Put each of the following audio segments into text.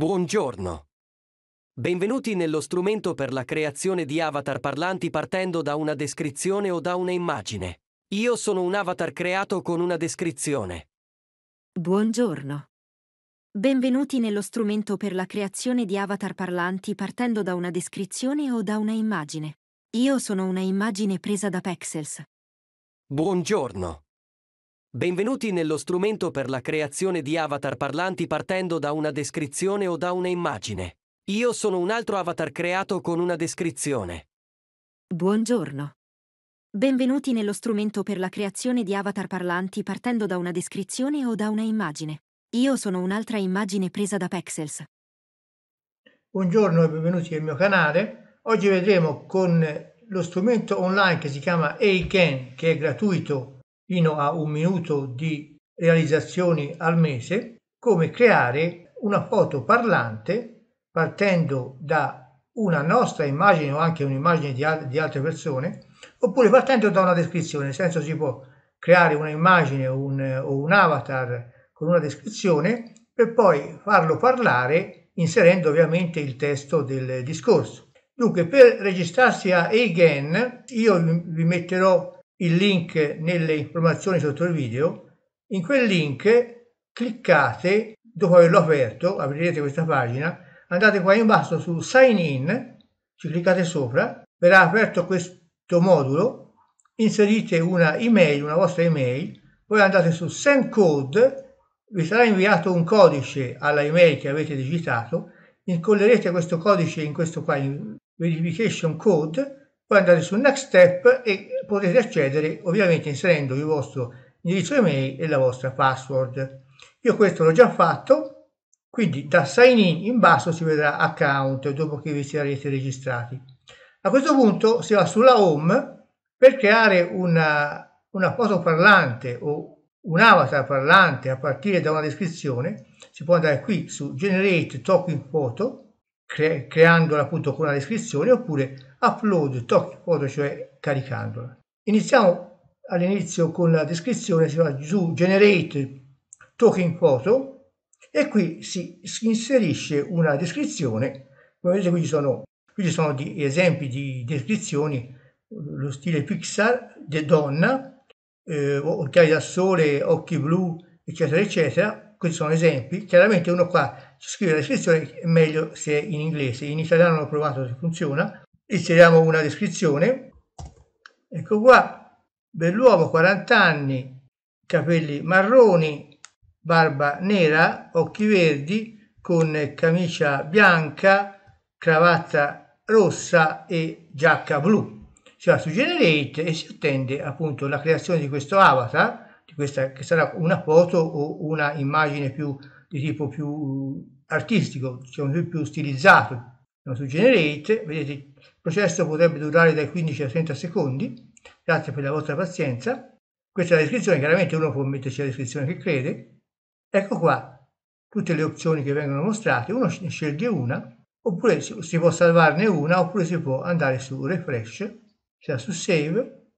Buongiorno. Benvenuti nello strumento per la creazione di avatar parlanti partendo da una descrizione o da una immagine. Io sono un avatar creato con una descrizione. Buongiorno. Benvenuti nello strumento per la creazione di avatar parlanti partendo da una descrizione o da una immagine. Io sono una immagine presa da Pexels. Buongiorno. Benvenuti nello strumento per la creazione di avatar parlanti partendo da una descrizione o da una immagine. Io sono un altro avatar creato con una descrizione. Buongiorno. Benvenuti nello strumento per la creazione di avatar parlanti partendo da una descrizione o da una immagine. Io sono un'altra immagine presa da Pexels. Buongiorno e benvenuti al mio canale. Oggi vedremo con lo strumento online che si chiama Eiken, che è gratuito fino a un minuto di realizzazioni al mese, come creare una foto parlante partendo da una nostra immagine o anche un'immagine di, al- di altre persone, oppure partendo da una descrizione, nel senso si può creare un'immagine un, o un avatar con una descrizione per poi farlo parlare inserendo ovviamente il testo del discorso. Dunque, per registrarsi a Eigen, io vi metterò il link nelle informazioni sotto il video, in quel link cliccate, dopo averlo aperto, aprirete questa pagina, andate qua in basso su Sign In, ci cliccate sopra, verrà aperto questo modulo, inserite una email, una vostra email, poi andate su Send Code, vi sarà inviato un codice alla email che avete digitato, incollerete questo codice in questo qua, in Verification Code, poi andate su Next Step e potete accedere ovviamente inserendo il vostro indirizzo email e la vostra password. Io questo l'ho già fatto, quindi da Sign In in basso si vedrà Account dopo che vi sarete registrati. A questo punto si va sulla Home per creare una, una foto parlante o un avatar parlante a partire da una descrizione. Si può andare qui su Generate Talking Photo cre- creandola appunto con la descrizione oppure upload token foto, cioè caricandola. Iniziamo all'inizio con la descrizione, si va su generate token photo e qui si, si inserisce una descrizione, come vedete qui ci sono, qui ci sono di, esempi di descrizioni, lo stile Pixar, de donna, eh, occhiali da sole, occhi blu, eccetera, eccetera, questi sono esempi, chiaramente uno qua scrivere la descrizione è meglio se è in inglese, in italiano l'ho provato se funziona, inseriamo una descrizione, ecco qua, bell'uomo, 40 anni, capelli marroni, barba nera, occhi verdi, con camicia bianca, cravatta rossa e giacca blu. Si va su Generate e si attende appunto la creazione di questo avatar, di questa, che sarà una foto o una immagine più di tipo più artistico, diciamo più, più stilizzato su Generate, vedete il processo potrebbe durare dai 15 ai 30 secondi, grazie per la vostra pazienza, questa è la descrizione, chiaramente uno può metterci la descrizione che crede, ecco qua tutte le opzioni che vengono mostrate, uno sceglie una, oppure si può salvarne una, oppure si può andare su Refresh, cioè su Save,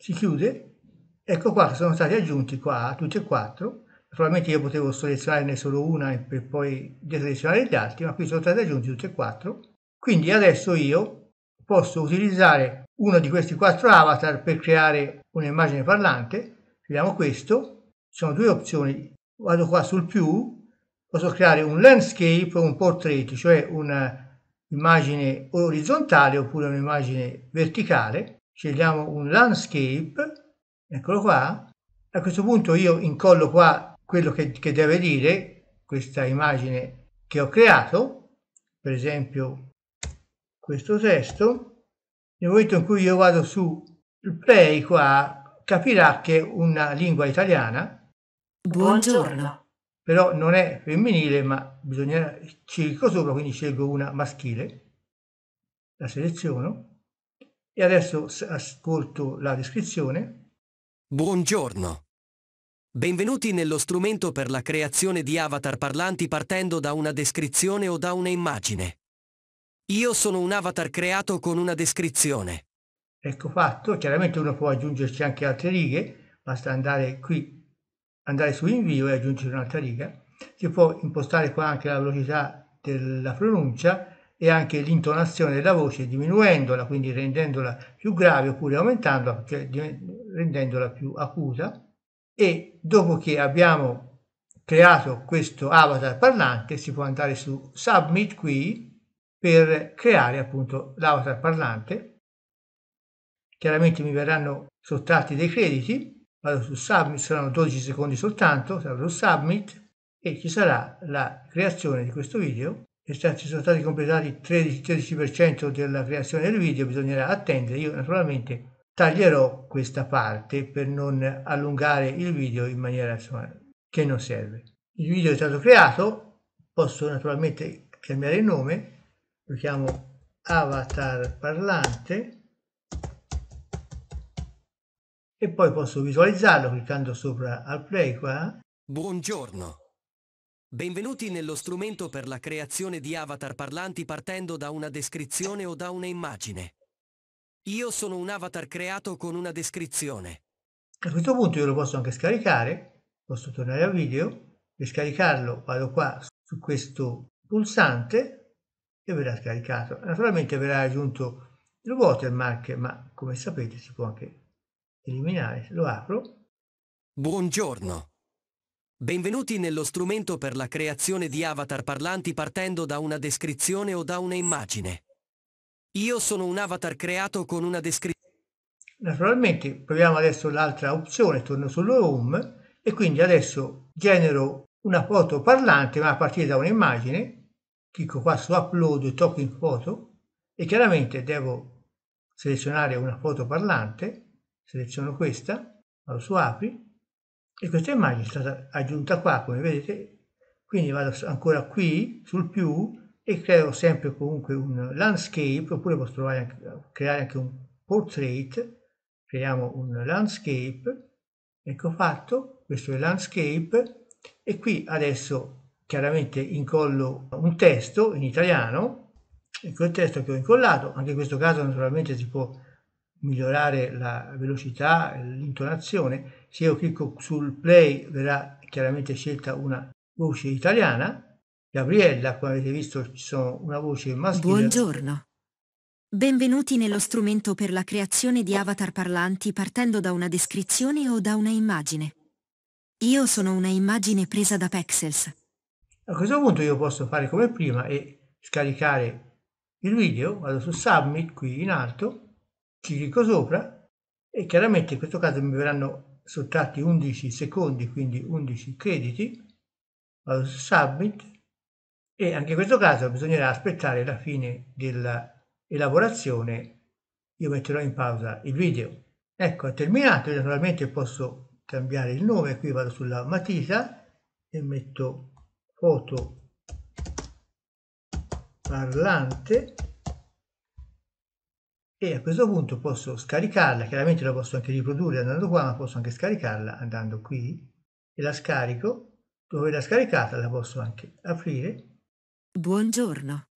si chiude, ecco qua che sono stati aggiunti qua tutti e quattro, Naturalmente io potevo selezionarne solo una per poi deselezionare gli altri, ma qui sono stati aggiunti tutti e quattro. Quindi adesso io posso utilizzare uno di questi quattro avatar per creare un'immagine parlante. Vediamo questo. Ci sono due opzioni. Vado qua sul più, posso creare un landscape o un portrait, cioè un'immagine orizzontale oppure un'immagine verticale. Scegliamo un landscape, eccolo qua. A questo punto io incollo qua quello che, che deve dire questa immagine che ho creato, per esempio questo testo, nel momento in cui io vado su play qua, capirà che è una lingua italiana. Buongiorno. Però non è femminile, ma bisogna cerco sopra, quindi scelgo una maschile, la seleziono e adesso ascolto la descrizione. Buongiorno. Benvenuti nello strumento per la creazione di avatar parlanti partendo da una descrizione o da una immagine. Io sono un avatar creato con una descrizione. Ecco fatto, chiaramente uno può aggiungerci anche altre righe, basta andare qui, andare su invio e aggiungere un'altra riga. Si può impostare qua anche la velocità della pronuncia e anche l'intonazione della voce diminuendola, quindi rendendola più grave oppure aumentandola, cioè rendendola più acuta e dopo che abbiamo creato questo avatar parlante si può andare su Submit qui per creare appunto l'avatar parlante. Chiaramente mi verranno sottratti dei crediti, vado su Submit, saranno 12 secondi soltanto, sarò su Submit e ci sarà la creazione di questo video ci sono stati completati 13%, 13 della creazione del video, bisognerà attendere. Io naturalmente taglierò questa parte per non allungare il video in maniera insomma, che non serve. Il video è stato creato, posso naturalmente cambiare il nome, lo chiamo avatar parlante e poi posso visualizzarlo cliccando sopra al play qua. Buongiorno. Benvenuti nello strumento per la creazione di avatar parlanti partendo da una descrizione o da un'immagine. Io sono un avatar creato con una descrizione. A questo punto io lo posso anche scaricare, posso tornare al video, per scaricarlo vado qua su questo pulsante e verrà scaricato. Naturalmente verrà aggiunto il watermark, ma come sapete si può anche eliminare. Lo apro. Buongiorno. Benvenuti nello strumento per la creazione di avatar parlanti partendo da una descrizione o da una immagine. Io sono un avatar creato con una descrizione. Naturalmente proviamo adesso l'altra opzione, torno sullo home e quindi adesso genero una foto parlante ma a partire da un'immagine, clicco qua su upload e tocco in foto e chiaramente devo selezionare una foto parlante, seleziono questa, vado su apri e questa immagine è stata aggiunta qua come vedete, quindi vado ancora qui sul più e creo sempre comunque un landscape oppure posso trovare anche, creare anche un portrait creiamo un landscape ecco fatto questo è il landscape e qui adesso chiaramente incollo un testo in italiano ecco il testo che ho incollato anche in questo caso naturalmente si può migliorare la velocità l'intonazione se io clicco sul play verrà chiaramente scelta una voce italiana Gabriella, come avete visto, ci sono una voce maschile. Buongiorno. Benvenuti nello strumento per la creazione di avatar parlanti partendo da una descrizione o da una immagine. Io sono una immagine presa da Pexels. A questo punto io posso fare come prima e scaricare il video, vado su Submit qui in alto, ci clicco sopra e chiaramente in questo caso mi verranno sottratti 11 secondi, quindi 11 crediti, vado su Submit, e anche in questo caso bisognerà aspettare la fine dell'elaborazione io metterò in pausa il video ecco è terminato io naturalmente posso cambiare il nome qui vado sulla matita e metto foto parlante e a questo punto posso scaricarla chiaramente la posso anche riprodurre andando qua ma posso anche scaricarla andando qui e la scarico dove l'ha scaricata la posso anche aprire Buongiorno.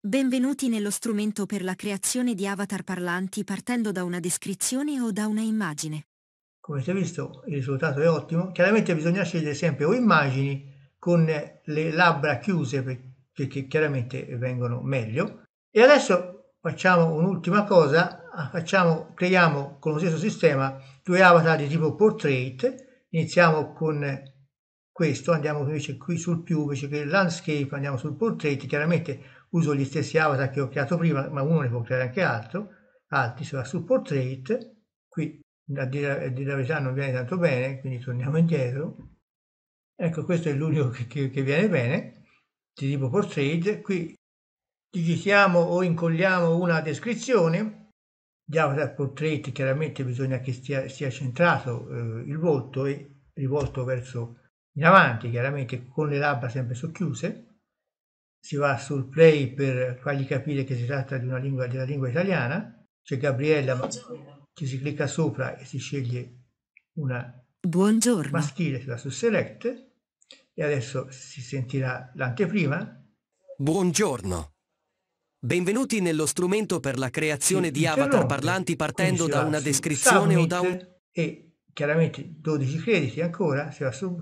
Benvenuti nello strumento per la creazione di avatar parlanti partendo da una descrizione o da una immagine. Come avete visto il risultato è ottimo. Chiaramente bisogna scegliere sempre o immagini con le labbra chiuse perché chiaramente vengono meglio. E adesso facciamo un'ultima cosa, facciamo, creiamo con lo stesso sistema due avatar di tipo portrait. Iniziamo con questo, andiamo invece qui sul più, invece che il landscape, andiamo sul portrait, chiaramente uso gli stessi avatar che ho creato prima, ma uno ne può creare anche altro, altri, si va sul portrait, qui a dire, a dire, la verità non viene tanto bene, quindi torniamo indietro. Ecco, questo è l'unico che, che, che, viene bene, di tipo portrait. Qui digitiamo o incolliamo una descrizione. di avatar portrait, chiaramente bisogna che stia, stia centrato eh, il volto e rivolto verso in avanti, chiaramente con le labbra sempre socchiuse, si va sul play per fargli capire che si tratta di una lingua, della lingua italiana, c'è Gabriella, ci si clicca sopra e si sceglie una Buongiorno. maschile, si va su select e adesso si sentirà l'anteprima. Buongiorno. Benvenuti nello strumento per la creazione di avatar parlanti partendo da una descrizione o da un... E chiaramente 12 crediti ancora,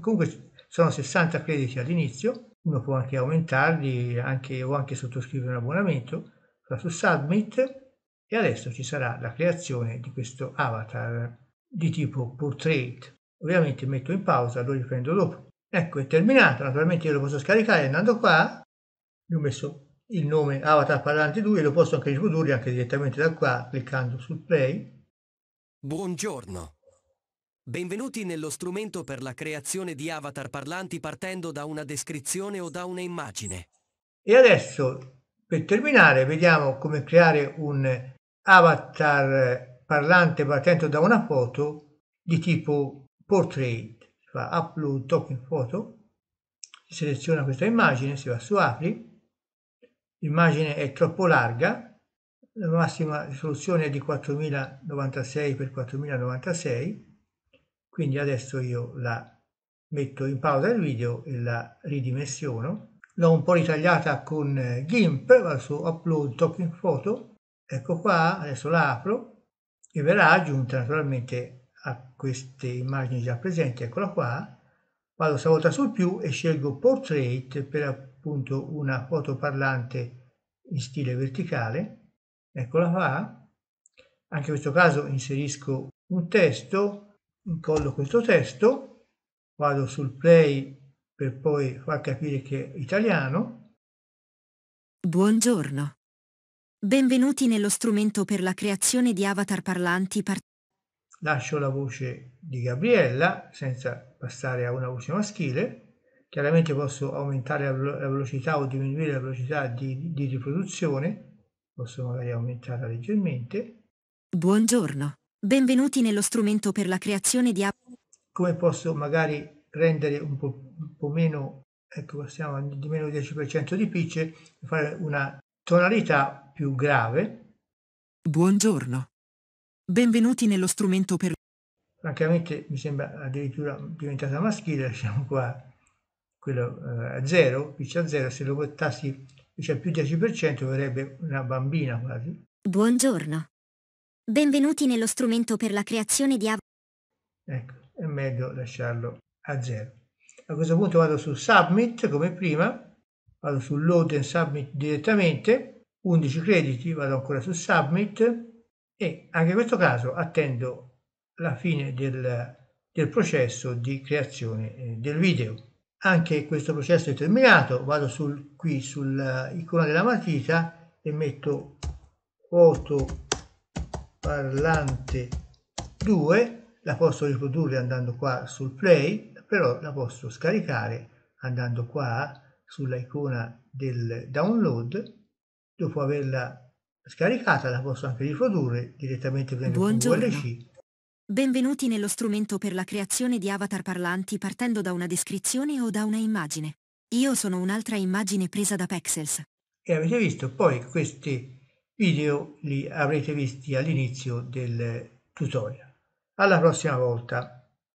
comunque sono 60 crediti all'inizio, uno può anche aumentarli anche, o anche sottoscrivere un abbonamento, va su Submit e adesso ci sarà la creazione di questo avatar di tipo Portrait. Ovviamente metto in pausa, lo riprendo dopo. Ecco, è terminato, naturalmente io lo posso scaricare andando qua, gli ho messo il nome Avatar Parlante 2 lo posso anche riprodurre anche direttamente da qua cliccando sul play. Buongiorno. Benvenuti nello strumento per la creazione di avatar parlanti partendo da una descrizione o da un'immagine. E adesso, per terminare, vediamo come creare un avatar parlante partendo da una foto di tipo portrait. Si fa upload token photo, si seleziona questa immagine, si va su apri, l'immagine è troppo larga, la massima risoluzione è di 4096 x 4096 quindi adesso io la metto in pausa il video e la ridimensiono l'ho un po' ritagliata con eh, GIMP al suo upload token photo ecco qua adesso la apro e verrà aggiunta naturalmente a queste immagini già presenti eccola qua vado stavolta sul più e scelgo portrait per appunto una foto parlante in stile verticale eccola qua anche in questo caso inserisco un testo incollo questo testo, vado sul play per poi far capire che è italiano. Buongiorno. Benvenuti nello strumento per la creazione di avatar parlanti. Part Lascio la voce di Gabriella senza passare a una voce maschile. Chiaramente posso aumentare la, la velocità o diminuire la velocità di, di riproduzione. Posso magari aumentarla leggermente. Buongiorno. Benvenuti nello strumento per la creazione di app. Come posso magari rendere un po', un po meno, ecco siamo di meno 10% di pitch, e fare una tonalità più grave. Buongiorno. Benvenuti nello strumento per... Francamente mi sembra addirittura diventata maschile, siamo qua quello eh, a zero, pitch a zero, se lo buttassi cioè più 10% verrebbe una bambina quasi. Buongiorno. Benvenuti nello strumento per la creazione di avatar. Ecco, è meglio lasciarlo a zero. A questo punto vado su Submit come prima, vado su Load and Submit direttamente, 11 crediti, vado ancora su Submit e anche in questo caso attendo la fine del, del processo di creazione eh, del video. Anche questo processo è terminato, vado sul, qui sull'icona della matita e metto foto parlante 2 la posso riprodurre andando qua sul play però la posso scaricare andando qua sull'icona del download dopo averla scaricata la posso anche riprodurre direttamente prendendo VLC Benvenuti nello strumento per la creazione di avatar parlanti partendo da una descrizione o da una immagine. Io sono un'altra immagine presa da Pexels. E avete visto poi queste video li avrete visti all'inizio del tutorial. Alla prossima volta!